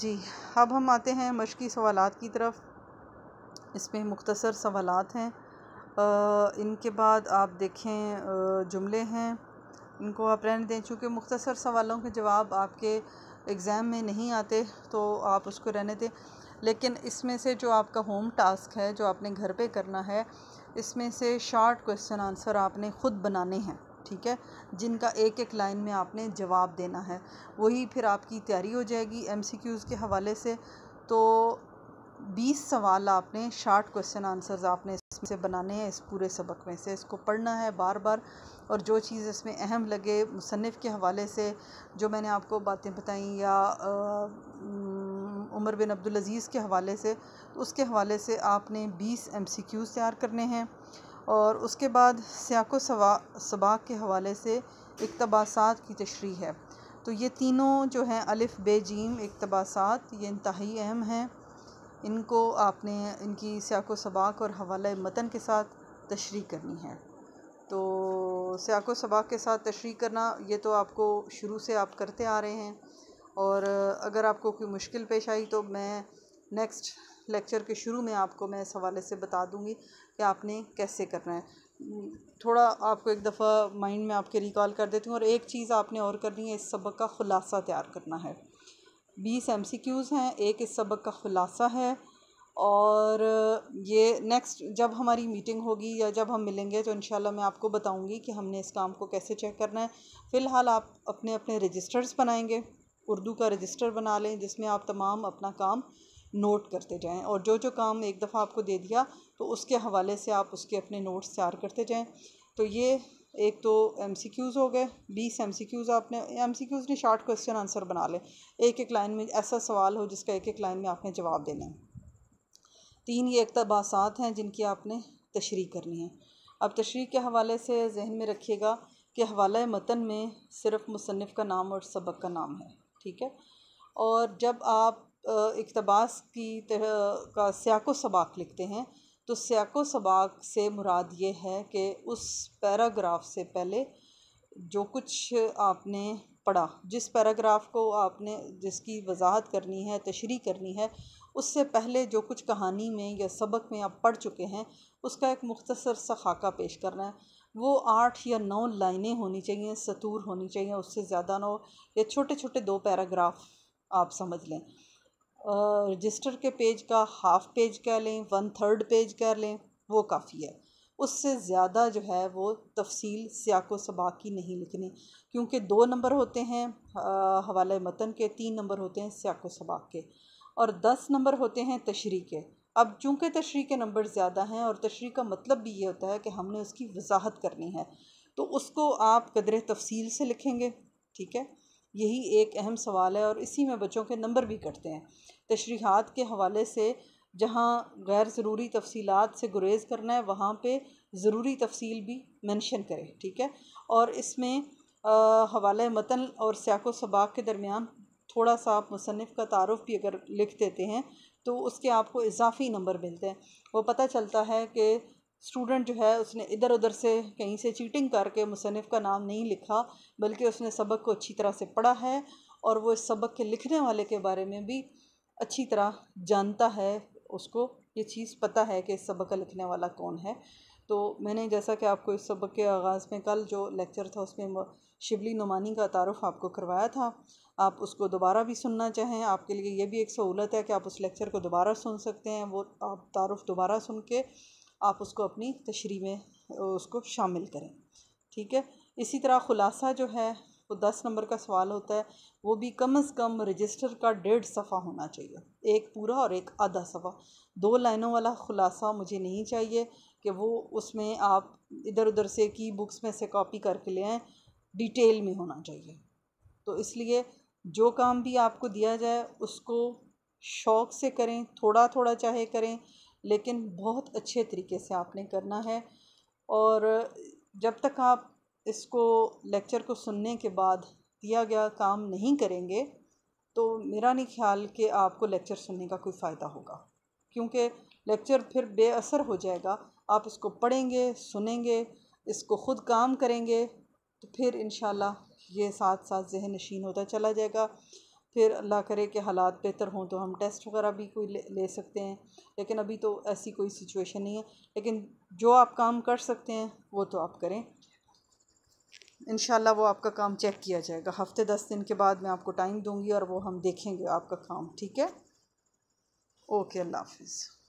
जी अब हम आते हैं मशक़ी सवाल की तरफ इसमें मुख्तसर सवाल हैं इनके बाद आप देखें जुमले हैं इनको आप रहने दें चूँकि मुख्तसर सवालों के जवाब आपके एग्ज़ाम में नहीं आते तो आप उसको रहने दें लेकिन इसमें से जो आपका होम टास्क है जो आपने घर पे करना है इसमें से शॉर्ट क्वेश्चन आंसर आपने ख़ुद बनाने हैं ठीक है जिनका एक एक लाइन में आपने जवाब देना है वही फिर आपकी तैयारी हो जाएगी एमसीक्यूज़ के हवाले से तो बीस सवाल आपने शार्ट क्वेश्चन आंसर्स आपने इसमें से बनाने हैं इस पूरे सबक में से इसको पढ़ना है बार बार और जो चीज़ इसमें अहम लगे मुसनफ़ के हवाले से जो मैंने आपको बातें बताई या उमर बिन अब्दुल अज़ीज़ के हवाले से तो उसके हवाले से आपने बीस एम सी क्यूज़ तैयार करने हैं और उसके बाद सियाको सबाक के हवाले से इकतबासात की तशरी है तो ये तीनों जो हैं अलिफ़ बेजीम इकतबासात ये इंतहाई अहम हैं इनको आपने इनकी सियाको सबाक और हवाले मतन के साथ तशरी करनी है तो सियाको सबाक के साथ तशरी करना ये तो आपको शुरू से आप करते आ रहे हैं और अगर आपको कोई मुश्किल पेश आई तो मैं नेक्स्ट लेक्चर के शुरू में आपको मैं इस हवाले से बता दूँगी कि आपने कैसे करना है थोड़ा आपको एक दफ़ा माइंड में आपके रिकॉल कर देती हूँ और एक चीज़ आपने और करनी है इस सबक का ख़ुलासा तैयार करना है बीस एम सी क्यूज़ हैं एक इस सबक का ख़ुलासा है और ये नेक्स्ट जब हमारी मीटिंग होगी या जब हम मिलेंगे तो इंशाल्लाह मैं आपको बताऊंगी कि हमने इस काम को कैसे चेक करना है फ़िलहाल आप अपने अपने रजिस्टर्स बनाएंगे उर्दू का रजिस्टर बना लें जिसमें आप तमाम अपना काम नोट करते जाएं और जो जो काम एक दफ़ा आपको दे दिया तो उसके हवाले से आप उसके अपने नोट्स तैयार करते जाएं तो ये एक तो एम सी क्यूज़ हो गए बीस एम सी क्यूज़ आपने एम सी क्यूज़ ने शार्ट क्वेश्चन आंसर बना लें एक एक लाइन में ऐसा सवाल हो जिसका एक एक लाइन में आपने जवाब देना है तीन ये अकतबासात हैं जिनकी आपने तशरी करनी है अब तशरी के हवाले से जहन में रखिएगा कि हवाला मतन में सिर्फ मुसनफ़ का नाम और सबक का नाम है ठीक है और जब आप इकतबास की तरह का स्याको सबाक लिखते हैं तो स्याको सबाक से मुराद ये है कि उस पैराग्राफ से पहले जो कुछ आपने पढ़ा जिस पैराग्राफ को आपने जिसकी वजाहत करनी है तशरी करनी है उससे पहले जो कुछ कहानी में या सबक में आप पढ़ चुके हैं उसका एक मुख्तसर सा खाका पेश करना है वो आठ या नौ लाइनें होनी चाहिए सतूर होनी चाहिए उससे ज़्यादा ना हो या छोटे छोटे दो पैराग्राफ आप समझ लें रजिस्टर के पेज का हाफ़ पेज कह लें वन थर्ड पेज कह लें वो काफ़ी है उससे ज़्यादा जो है वो तफसील सियाको सबाक की नहीं लिखनी क्योंकि दो नंबर होते हैं हवाले मतन के तीन नंबर होते हैं सियाको सबाक के और दस नंबर होते हैं तशरी के अब चूँकि तशरी के नंबर ज़्यादा हैं और तशरी का मतलब भी ये होता है कि हमने उसकी वजाहत करनी है तो उसको आप कदर तफसील से लिखेंगे ठीक है यही एक अहम सवाल है और इसी में बच्चों के नंबर भी कटते हैं तशरीहत के हवाले से जहाँ गैर ज़रूरी तफसीलात से गुरेज़ करना है वहाँ पर ज़रूरी तफसील भी मैंशन करें ठीक है और इसमें हवाले मतन और सयाको सबाक के दरमियान थोड़ा सा आप मुसनफ़ का तारफ़ भी अगर लिख देते हैं तो उसके आपको इजाफी नंबर मिलते हैं वो पता चलता है कि स्टूडेंट जो है उसने इधर उधर से कहीं से चीटिंग करके मुसनफ़ का नाम नहीं लिखा बल्कि उसने सबक को अच्छी तरह से पढ़ा है और वो इस सबक के लिखने वाले के बारे में भी अच्छी तरह जानता है उसको ये चीज़ पता है कि इस सबक का लिखने वाला कौन है तो मैंने जैसा कि आपको इस सबक के आगाज़ में कल जो लेक्चर था उसमें शिबली नुमानी का तारफ़ आपको करवाया था आप उसको दोबारा भी सुनना चाहें आपके लिए ये भी एक सहूलत है कि आप उस लेक्चर को दोबारा सुन सकते हैं वो आप तारफ़ दोबारा सुन के आप उसको अपनी तशरी में उसको शामिल करें ठीक है इसी तरह ख़ुलासा जो है वो दस नंबर का सवाल होता है वो भी कम अज़ कम रजिस्टर का डेढ़ सफ़ा होना चाहिए एक पूरा और एक आधा सफ़ा दो लाइनों वाला ख़ुलासा मुझे नहीं चाहिए कि वो उसमें आप इधर उधर से की बुक्स में से कॉपी करके ले आएँ डिटेल में होना चाहिए तो इसलिए जो काम भी आपको दिया जाए उसको शौक़ से करें थोड़ा थोड़ा चाहे करें लेकिन बहुत अच्छे तरीके से आपने करना है और जब तक आप इसको लेक्चर को सुनने के बाद दिया गया काम नहीं करेंगे तो मेरा नहीं ख्याल कि आपको लेक्चर सुनने का कोई फ़ायदा होगा क्योंकि लेक्चर फिर बेअसर हो जाएगा आप इसको पढ़ेंगे सुनेंगे इसको ख़ुद काम करेंगे तो फिर इन ये साथ साथ जहन नशीन होता चला जाएगा फिर अल्लाह करे कि हालात बेहतर हों तो हम टेस्ट वगैरह भी कोई ले, ले सकते हैं लेकिन अभी तो ऐसी कोई सिचुएशन नहीं है लेकिन जो आप काम कर सकते हैं वो तो आप करें इन वो आपका काम चेक किया जाएगा हफ्ते दस दिन के बाद मैं आपको टाइम दूंगी और वो हम देखेंगे आपका काम ठीक है ओके अल्लाह हाफिज़